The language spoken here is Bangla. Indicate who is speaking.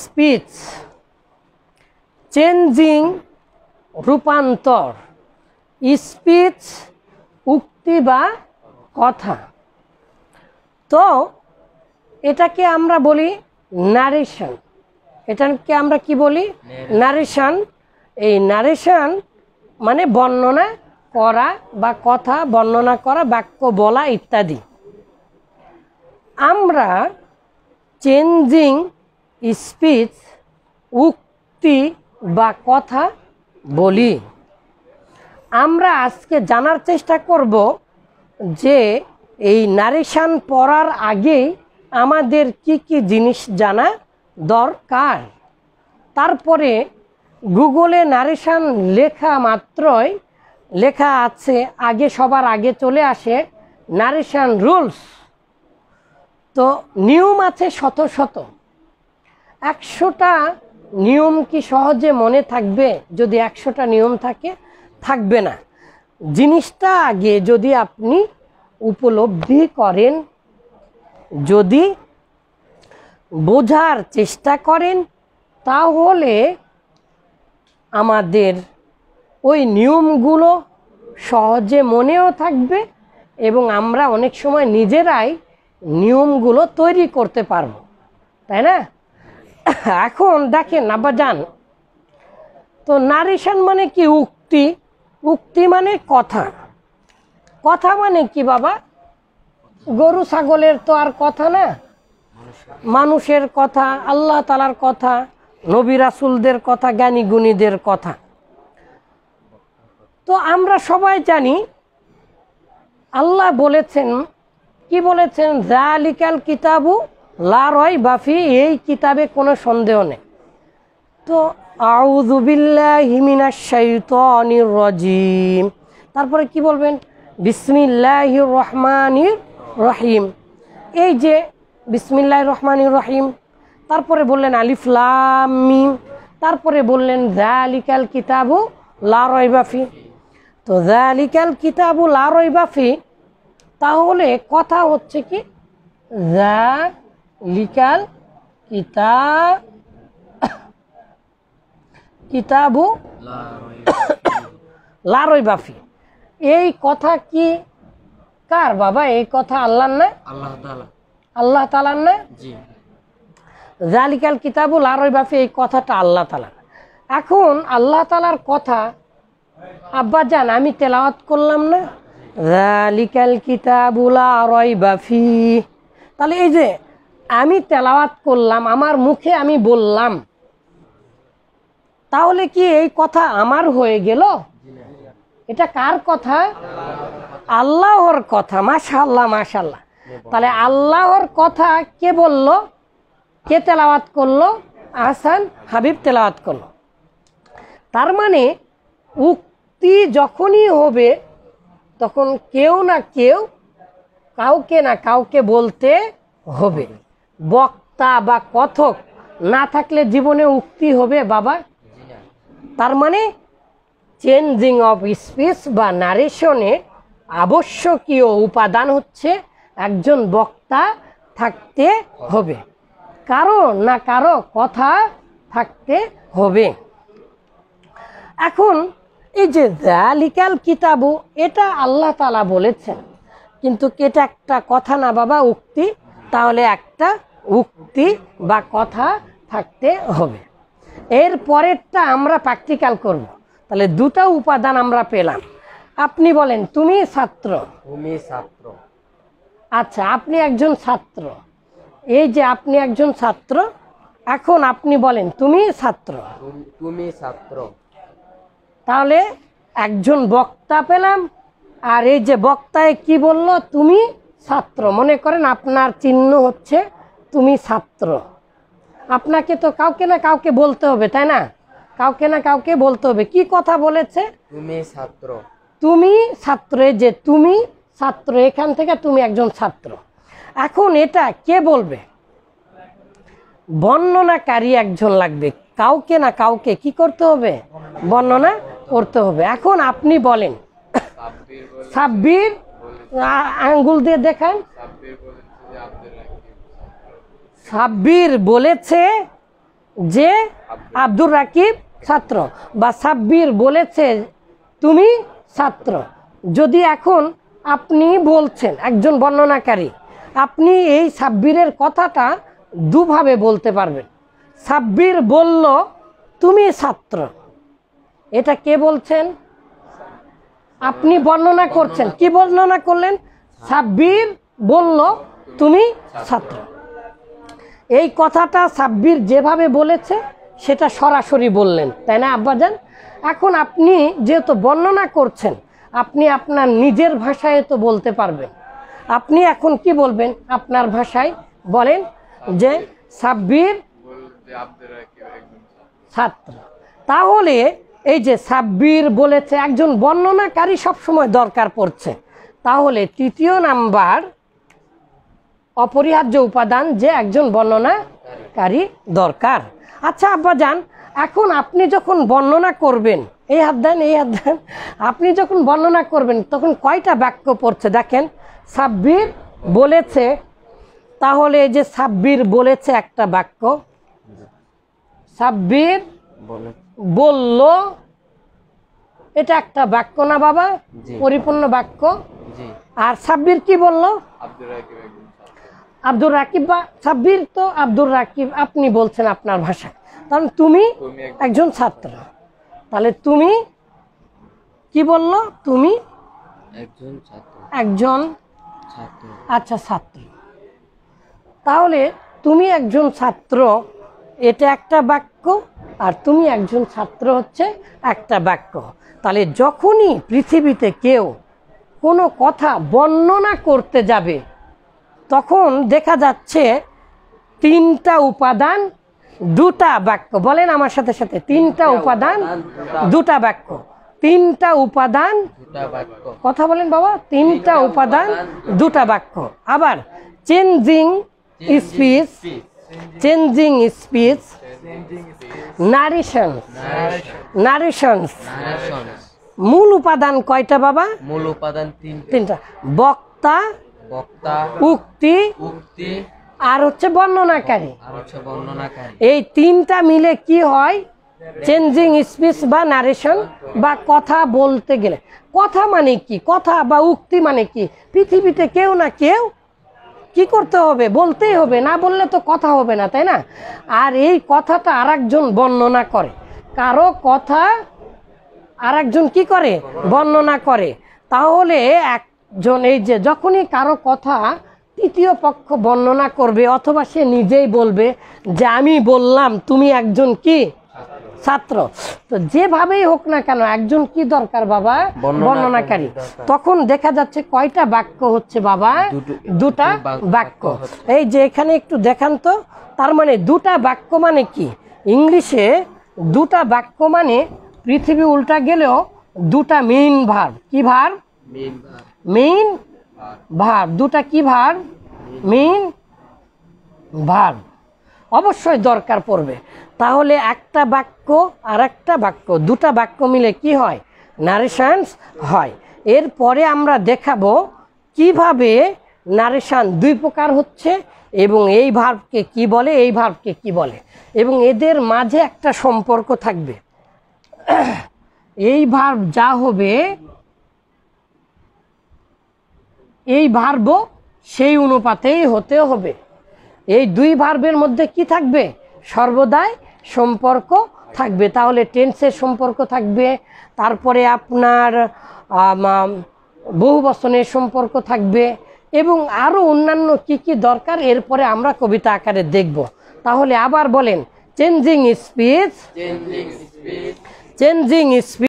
Speaker 1: স্পিচ চেঞ্জিং রূপান্তর স্পিচ উক্তি বা কথা তো এটাকে আমরা বলি নারেশন এটাকে আমরা কি বলি নারেশন এই নারেশন মানে বর্ণনা করা বা কথা বর্ণনা করা বাক্য বলা ইত্যাদি আমরা চেঞ্জিং স্পিচ উক্তি বা কথা বলি আমরা আজকে জানার চেষ্টা করব যে এই নারিশান পড়ার আগেই আমাদের কি কি জিনিস জানা দরকার তারপরে গুগলে নারিশান লেখা মাত্রই লেখা আছে আগে সবার আগে চলে আসে নারিশান রুলস তো নিয়ম আছে শত শত একশোটা নিয়ম কি সহজে মনে থাকবে যদি একশোটা নিয়ম থাকে থাকবে না জিনিসটা আগে যদি আপনি উপলব্ধি করেন যদি বোঝার চেষ্টা করেন তাহলে আমাদের ওই নিয়মগুলো সহজে মনেও থাকবে এবং আমরা অনেক সময় নিজেরাই নিয়মগুলো তৈরি করতে পারব তাই না এখন দেখেন আবার যান তো নারেশন মানে কি উক্তি উক্তি মানে কথা কথা মানে কি বাবা গরু ছাগলের তো আর কথা না মানুষের কথা আল্লাহ তালার কথা নবী রাসুলদের কথা জ্ঞানী গুণীদের কথা তো আমরা সবাই জানি আল্লাহ বলেছেন কি বলেছেন জালিকাল কিতাবু লারয় বাফি এই কিতাবে কোনো সন্দেহ নেই তো আউজুবিল্লাহিমিনাশাইতনির রজিম তারপরে কি বলবেন বিসমিল্লাহ রহমানির রহিম এই যে বিসমিল্লাহ রহমানির রহিম তারপরে বললেন আলিফলামিম তারপরে বললেন জালিকাল কিতাবু লারয় বাফি তো জালিকাল কিতাবু লারয় বাফি তাহলে কথা হচ্ছে কি জা লিকাল কিতা কিতাবু লারই বাফি এই কথা কি কার বাবা এই কথা আল্লাহর না আল্লাহ আল্লাহ তালার না জালিকাল কিতাবু লারই বাফি এই কথাটা আল্লাহ তালার এখন আল্লাহ তালার কথা আব্বা যান আমি তেলাওয়াত করলাম না জালিকাল কিতাবুলা রয় বাফি তাহলে এই যে আমি তেলাওয়াত করলাম আমার মুখে আমি বললাম তাহলে কি এই কথা আমার হয়ে গেল এটা কার কথা আল্লাহর কথা মাশাল্লাহ মাশাল্লাহ তাহলে আল্লাহর কথা কে বলল কে তেলাওয়াত করলো আহসান হাবিব তেলাওয়াত করলো তার মানে উক্তি যখনই হবে তখন কেউ না কেউ কাউকে না কাউকে বলতে হবে বক্তা বা কথক না থাকলে জীবনে উক্তি হবে বাবা তার মানে চেঞ্জিং অফ স্পিচ বা নারেশনে আবশ্যকীয় উপাদান হচ্ছে একজন বক্তা থাকতে হবে কারো না কারো কথা থাকতে হবে এখন এই যে লিকাল কিতাবু এটা আল্লাহ তালা বলেছেন কিন্তু কেটে একটা কথা না বাবা উক্তি তাহলে একটা উক্তি বা কথা থাকতে হবে এর পরেরটা আমরা প্র্যাকটিক্যাল করব তাহলে দুটা উপাদান আমরা পেলাম আপনি বলেন তুমি ছাত্র তুমি ছাত্র আচ্ছা আপনি একজন ছাত্র এই যে আপনি একজন ছাত্র এখন আপনি বলেন তুমি ছাত্র তুমি ছাত্র তাহলে একজন বক্তা পেলাম আর এই যে বক্তায় কি বলল তুমি ছাত্র মনে করেন আপনার চিহ্ন হচ্ছে তুমি ছাত্র আপনাকে তো কাউকে না কাউকে বলতে হবে তাই না কাউকে না কাউকে বলতে হবে কি কথা বলেছে তুমি ছাত্র তুমি ছাত্র যে তুমি ছাত্র এখান থেকে তুমি একজন ছাত্র এখন এটা কে বলবে বর্ণনাকারী একজন লাগবে কাউকে না কাউকে কি করতে হবে বর্ণনা করতে হবে এখন আপনি বলেন সাব্বির আঙ্গুল দিয়ে দেখান সাব্বির বলেছে যে আব্দুর রাকিব ছাত্র বা সাব্বির বলেছে তুমি ছাত্র যদি এখন আপনি বলছেন একজন বর্ণনাকারী আপনি এই সাব্বিরের কথাটা দুভাবে বলতে পারবেন সাব্বির বলল তুমি ছাত্র এটা কে বলছেন আপনি বর্ণনা করছেন কি বর্ণনা করলেন সাব্বির বলল তুমি ছাত্র এই কথাটা সাব্বির যেভাবে বলেছে সেটা সরাসরি বললেন তাই না আব্বাজান এখন আপনি যেহেতু বর্ণনা করছেন আপনি আপনার নিজের ভাষায় তো বলতে পারবেন আপনি এখন কি বলবেন আপনার ভাষায় বলেন যে সাব্বির ছাত্র তাহলে এই যে সাব্বির বলেছে একজন বর্ণনাকারী সবসময় দরকার পড়ছে তাহলে তৃতীয় নাম্বার অপরিহার্য উপাদান যে একজন বর্ণনাকারী দরকার আচ্ছা আব্বা যান এখন আপনি যখন বর্ণনা করবেন এই হাত দেন এই হাত দেন আপনি যখন বর্ণনা করবেন তখন কয়টা বাক্য পড়ছে দেখেন সাব্বির বলেছে তাহলে এই যে সাব্বির বলেছে একটা বাক্য সাব্বির বলল এটা একটা বাক্য না বাবা পরিপূর্ণ বাক্য আর সাব্বির কি বলল আব্দুর রাকিব বা সাব্বির তো আব্দুর রাকিব আপনি বলছেন আপনার ভাষায় কারণ তুমি একজন ছাত্র তাহলে তুমি কি বলল তুমি একজন আচ্ছা ছাত্র তাহলে তুমি একজন ছাত্র এটা একটা বাক্য আর তুমি একজন ছাত্র হচ্ছে একটা বাক্য তাহলে যখনই পৃথিবীতে কেউ কোনো কথা বর্ণনা করতে যাবে তখন দেখা যাচ্ছে তিনটা উপাদান দুটা বাক্য বলেন আমার সাথে সাথে তিনটা উপাদান দুটা বাক্য তিনটা উপাদান কথা বলেন বাবা তিনটা উপাদান দুটা বাক্য আবার changing speech changing speech narration narrations মূল উপাদান কয়টা বাবা মূল উপাদান তিনটা বক্তা উক্তি উক্তি আর হচ্ছে বর্ণনাকারী এই তিনটা মিলে কি হয় চেঞ্জিং স্পিচ বা নারেশন বা কথা বলতে গেলে কথা মানে কি কথা বা উক্তি মানে কি পৃথিবীতে কেউ না কেউ কি করতে হবে বলতেই হবে না বললে তো কথা হবে না তাই না আর এই কথাটা আর একজন বর্ণনা করে কারো কথা আর একজন কি করে বর্ণনা করে তাহলে এক জন এই যে যখনই কারো কথা তৃতীয় পক্ষ বর্ণনা করবে অথবা সে নিজেই বলবে যে আমি বললাম তুমি একজন কি ছাত্র তো যেভাবেই হোক না কেন একজন কি দরকার বাবা বর্ণনাকারী তখন দেখা যাচ্ছে কয়টা বাক্য হচ্ছে বাবা দুটা বাক্য এই যে এখানে একটু দেখান তো তার মানে দুটা বাক্য মানে কি ইংলিশে দুটা বাক্য মানে পৃথিবী উল্টা গেলেও দুটা মেইন ভার কি ভার ভার মিন ভার দুটা কি ভার মিন ভার অবশ্যই দরকার পড়বে তাহলে একটা বাক্য আর একটা বাক্য দুটা বাক্য মিলে কি হয় নারেশানস হয় এরপরে আমরা দেখাবো কিভাবে নারেশান দুই প্রকার হচ্ছে এবং এই ভাবকে কি বলে এই ভাবকে কি বলে এবং এদের মাঝে একটা সম্পর্ক থাকবে এই ভাব যা হবে এই ভার্ব সেই অনুপাতেই হতে হবে এই দুই ভার্বের মধ্যে কি থাকবে সর্বদাই সম্পর্ক থাকবে তাহলে টেন্সের সম্পর্ক থাকবে তারপরে আপনার বহু বচনের সম্পর্ক থাকবে এবং আরও অন্যান্য কি কি দরকার এরপরে আমরা কবিতা আকারে দেখব তাহলে আবার বলেন চেঞ্জিং স্পিচ চেঞ্জিং স্পিচ